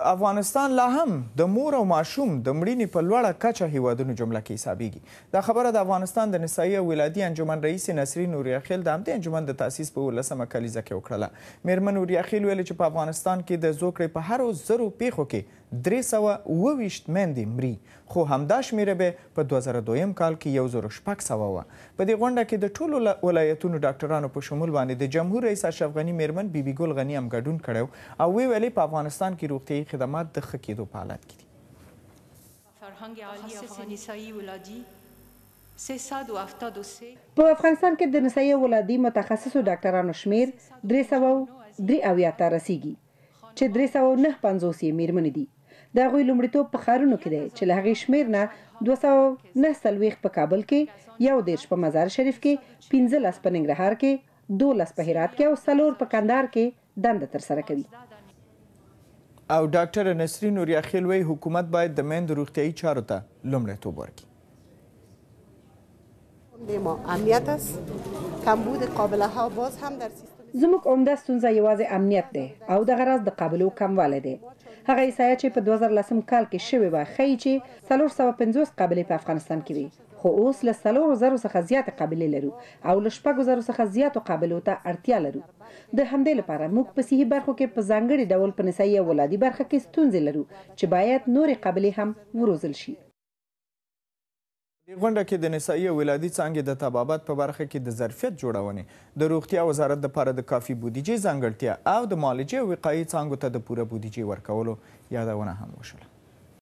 افغانستان لا هم د مور او ماشوم د مړینې په لوړه کچه هیوادونو جمله کې حسابېږي دا خبره د افغانستان د نسایي او ولادي انجمن رئیس نصري نوري اخیل د همدې انجمن د تاسیس په اوولسمه کلیزه کې وکړله میرمن نوري اخیل ویلې چې په افغانستان کې د زوکړې په هرو زرو پیښو کې درې سوه اوه ویشت میندې مري خو همدا شمېره به په دوه زره دویم کال کې یو زره شپږ سوه وه په دې غونډه کې د ټولو ولایتونو ډاکټرانو په شمول باندې د جمهور رئیس اشرف غني میرمن بیبي ګل غني هم ګډون کړی او وی ویلې په افغانستان کې روغتیایي خدمات د ښه کېدو په حالت کې دي فرهنګ عالی افغاني سایي ولادي په افغانستان کې د نسایي ولادي متخصصو ډاکټرانو شمیر 300 درې اویا ته رسیږي چې 309 پنځوس یې میرمنې دي د غوی لومړیتوب په خارونو کې دی چې له هغې شمیر نه 209 په کابل کې یو دیش په مزار شریف کې 15 په ننګرهار کې 12 په هرات کې او سلور په کندهار کې دند تر سره کوي او ډاکټر نسرین نوریا خیلوی حکومت باید د میند روغتیایی چارو ته لومړیتوب ورکړي ما امنیت است کمبود قابله ها باز هم در سیستم زموږ عمده ستونزه یوازې امنیت دی او دغه راز د قابلو کموالی دی هغه احصایه چې په 2010 کال کې شوې و ښیي چې 350 قبیلې په افغانستان کې وي خو اوس له 3000 څخه زیات قبیلې لرو او له 4000 څخه زیاتو قبیلو ته اړتیا لرو د همدې لپاره موږ په صحیح برخو کې په ځانګړي ډول په نسایي ولادي برخه کې ستونزې لرو چې باید نورې قبیلې هم وروزل شي دې غونډه کې د نسایي او ولادي څانګې د طبابت په برخه کې د ظرفیت جوړونې د روغتیا وزارت لپاره د کافي بودیجې ځانګړتیا او د معالجې او وقایې څانګو ته د پوره بودیجې ورکولو یادونه هم وشوله